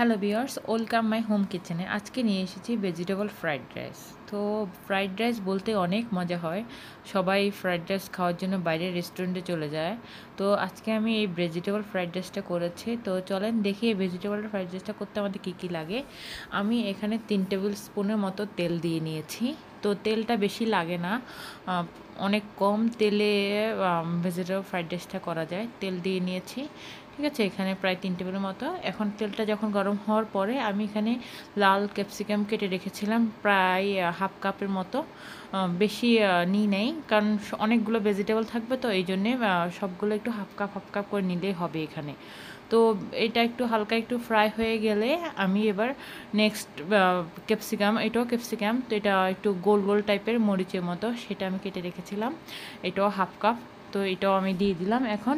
hello dears welcome my home কিচেনে আজকে নিয়ে এসেছি ভেজিটেবল ফ্রাইড রাইস তো ফ্রাইড রাইস বলতে অনেক মজা হয় সবাই ফ্রাইড রাইস খাওয়ার জন্য বাইরের রেস্টুরেন্টে চলে যায় তো আজকে আমি এই ভেজিটেবল ফ্রাইড রাইসটা করেছি তো চলেন দেখি এই ভেজিটেবল ফ্রাইড রাইসটা করতে আমাদের কী কী লাগে আমি এখানে তিন টেবিল স্পুনের মতো তেল দিয়ে নিয়েছি তো তেলটা বেশি লাগে না অনেক কম তেলে ভেজিটেবল ফ্রাইড রাইসটা করা যায় তেল দিয়ে নিয়েছি ঠিক আছে এখানে প্রায় তিন টেবিলের মতো এখন তেলটা যখন গরম হওয়ার পরে আমি এখানে লাল ক্যাপসিকাম কেটে রেখেছিলাম প্রায় হাফ কাপের মতো বেশি নিই নেই কারণ অনেকগুলো ভেজিটেবল থাকবে তো এই জন্যে সবগুলো একটু হাফ কাপ হাফ কাপ করে নিলেই হবে এখানে তো এটা একটু হালকা একটু ফ্রাই হয়ে গেলে আমি এবার নেক্সট ক্যাপসিকাম এটাও ক্যাপসিকাম তো এটা একটু গোল গোল টাইপের মরিচের মতো সেটা আমি কেটে রেখেছিলাম এটাও হাফ কাপ তো এটাও আমি দিয়ে দিলাম এখন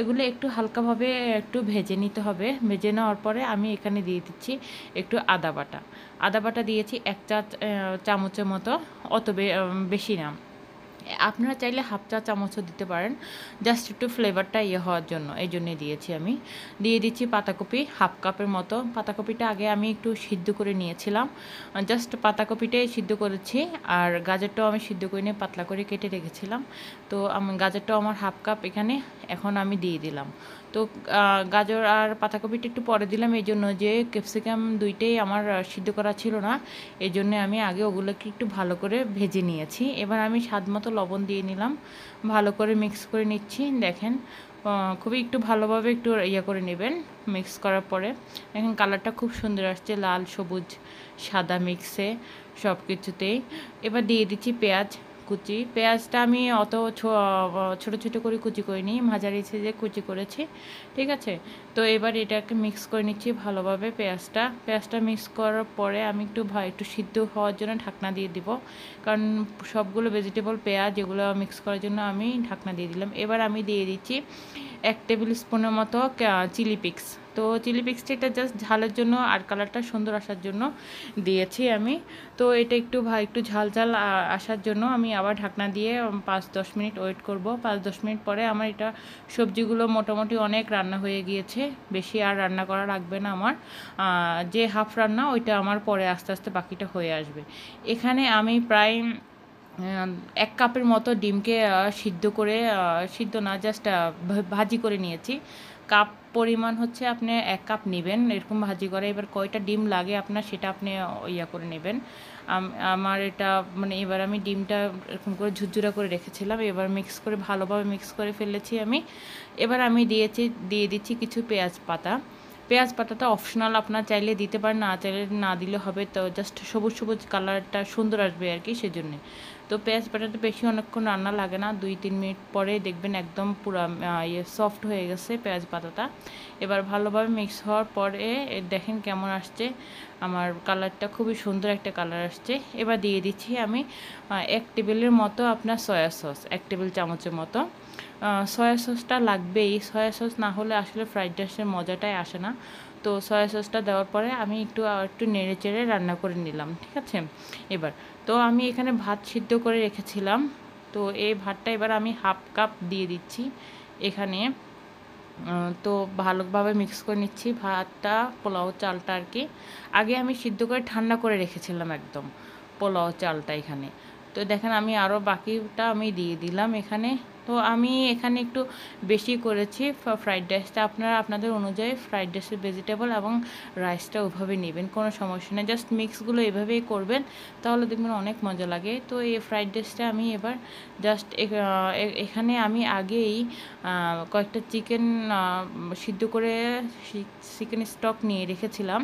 এগুলো একটু হালকাভাবে একটু ভেজে নিতে হবে ভেজে নেওয়ার পরে আমি এখানে দিয়ে দিচ্ছি একটু আদা বাটা আদা বাটা দিয়েছি এক চা চামচের মতো অত বেশি না আপনারা চাইলে হাফ চা চামচও দিতে পারেন জাস্ট একটু ফ্লেভারটা ইয়ে হওয়ার জন্য এই জন্যে দিয়েছি আমি দিয়ে দিচ্ছি পাতাকপি হাফ কাপের মতো পাতাকপিটা আগে আমি একটু সিদ্ধ করে নিয়েছিলাম জাস্ট পাতাকপিটাই সিদ্ধ করেছি আর গাজরটাও আমি সিদ্ধ করে নিয়ে পাতলা করে কেটে রেখেছিলাম তো আমি গাজরটাও আমার হাফ কাপ এখানে এখন আমি দিয়ে দিলাম তো গাজর আর পাতাকপিটা একটু পরে দিলাম এই জন্য যে ক্যাপসিকাম দুইটাই আমার সিদ্ধ করা ছিল না এই জন্য আমি আগে ওগুলোকে একটু ভালো করে ভেজে নিয়েছি এবার আমি স্বাদ মতো লবণ দিয়ে নিলাম ভালো করে মিক্স করে নিচ্ছি দেখেন খুবই একটু ভালোভাবে একটু ইয়ে করে নেবেন মিক্স করার পরে এখন কালারটা খুব সুন্দর আসছে লাল সবুজ সাদা মিক্সে সব কিছুতেই এবার দিয়ে দিচ্ছি পেঁয়াজ কুচি পেঁয়াজটা আমি অত ছোট ছোট করে কুচি করিনি মাঝারি যে কুচি করেছি ঠিক আছে তো এবার এটাকে মিক্স করে নিচ্ছি ভালোভাবে পেঁয়াজটা পেঁয়াজটা মিক্স করার পরে আমি একটু ভা একটু সিদ্ধ হওয়ার জন্য ঢাকনা দিয়ে দিব কারণ সবগুলো ভেজিটেবল পেঁয়াজ এগুলো মিক্স করার জন্য আমি ঢাকনা দিয়ে দিলাম এবার আমি দিয়ে দিচ্ছি এক টেবিল স্পুনের মতো চিলি পিক্স তো চিলি পিক্সটা এটা জাস্ট ঝালের জন্য আর কালারটা সুন্দর আসার জন্য দিয়েছি আমি তো এটা একটু ভাই একটু ঝাল ঝাল আসার জন্য আমি আবার ঢাকনা দিয়ে পাঁচ দশ মিনিট ওয়েট করব পাঁচ দশ মিনিট পরে আমার এটা সবজিগুলো মোটামুটি অনেক রান্না হয়ে গিয়েছে বেশি আর রান্না করা লাগবে না আমার যে হাফ রান্না ওইটা আমার পরে আস্তে আস্তে বাকিটা হয়ে আসবে এখানে আমি প্রায় এক কাপের মতো ডিমকে সিদ্ধ করে সিদ্ধ না জাস্ট ভাজি করে নিয়েছি কাপ পরিমাণ হচ্ছে আপনি এক কাপ নেবেন এরকম ভাজি করে এবার কয়টা ডিম লাগে আপনার সেটা আপনি ইয়া করে নেবেন আমার এটা মানে এবার আমি ডিমটা এরকম করে ঝুরঝুরা করে রেখেছিলাম এবার মিক্স করে ভালোভাবে মিক্স করে ফেলেছি আমি এবার আমি দিয়েছি দিয়ে দিচ্ছি কিছু পেঁয়াজ পাতা পেঁয়াজ পাতাটা অপশনাল আপনার চাইলে দিতে পারেন না চাইলে না দিলে হবে তো জাস্ট সবুজ সবুজ কালারটা সুন্দর আসবে আর কি সেজন্যে তো পেঁয়াজ বাটাটা বেশি অনেকক্ষণ রান্না লাগে না দুই তিন মিনিট পরে দেখবেন একদম পুরা ইয়ে সফট হয়ে গেছে পেঁয়াজ পাতাটা এবার ভালোভাবে মিক্স হওয়ার পরে দেখেন কেমন আসছে আমার কালারটা খুবই সুন্দর একটা কালার আসছে এবার দিয়ে দিচ্ছি আমি এক টেবিলের মতো আপনার সয়া সস এক টেবিল চামচের মতো সয়া সসটা লাগবেই সয়া সস না হলে আসলে ফ্রাইড রাইসের মজাটাই আসে না তো সয়া সসটা দেওয়ার পরে আমি একটু একটু নেড়ে চেড়ে রান্না করে নিলাম ঠিক আছে এবার তো আমি এখানে ভাত সিদ্ধ করে রেখেছিলাম তো এই ভাতটা এবার আমি হাফ কাপ দিয়ে দিচ্ছি এখানে তো ভালোভাবে মিক্স করে নিচ্ছি ভাতটা পোলাও চালটা আর কি আগে আমি সিদ্ধ করে ঠান্ডা করে রেখেছিলাম একদম পোলাও চালটা এখানে তো দেখেন আমি আরও বাকিটা আমি দিয়ে দিলাম এখানে তো আমি এখানে একটু বেশি করেছি ফ্রাইড রাইসটা আপনারা আপনাদের অনুযায়ী ফ্রাইড রাইসের ভেজিটেবল এবং রাইসটা ওইভাবে নেবেন কোনো সমস্যা নেই জাস্ট মিক্সগুলো এভাবেই করবেন তাহলে দেখবেন অনেক মজা লাগে তো এই ফ্রাইড রাইসটা আমি এবার জাস্ট এখানে আমি আগেই কয়েকটা চিকেন সিদ্ধ করে চিকেন স্টক নিয়ে রেখেছিলাম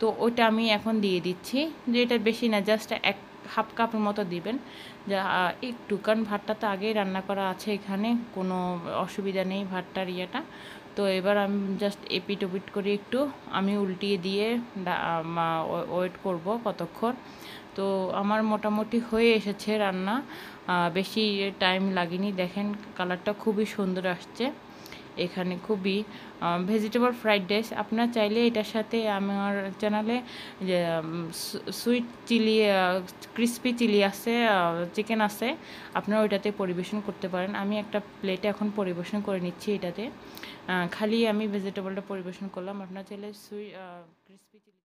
তো ওটা আমি এখন দিয়ে দিচ্ছি যে এটা বেশি না জাস্ট এক হাফ কাপের মতো দিবেন যা একটু কারণ ভাতটা তো আগেই রান্না করা আছে এখানে কোনো অসুবিধা নেই ভাতটার ইয়েটা তো এবার আমি জাস্ট এপিট ওপিট করে একটু আমি উল্টিয়ে দিয়ে ওয়েট করব কতক্ষণ তো আমার মোটামুটি হয়ে এসেছে রান্না বেশি টাইম লাগেনি দেখেন কালারটা খুবই সুন্দর আসছে এখানে খুবই ভেজিটেবল ফ্রাইড রাইস আপনার চাইলে এটার সাথে আমার চ্যানেলে সুইট চিলি ক্রিস্পি চিলি আছে চিকেন আছে আপনারা ওইটাতে পরিবেশন করতে পারেন আমি একটা প্লেটে এখন পরিবেশন করে নিচ্ছি এটাতে খালি আমি ভেজিটেবলটা পরিবেশন করলাম আপনার চাইলে সুই ক্রিস্পি চিলি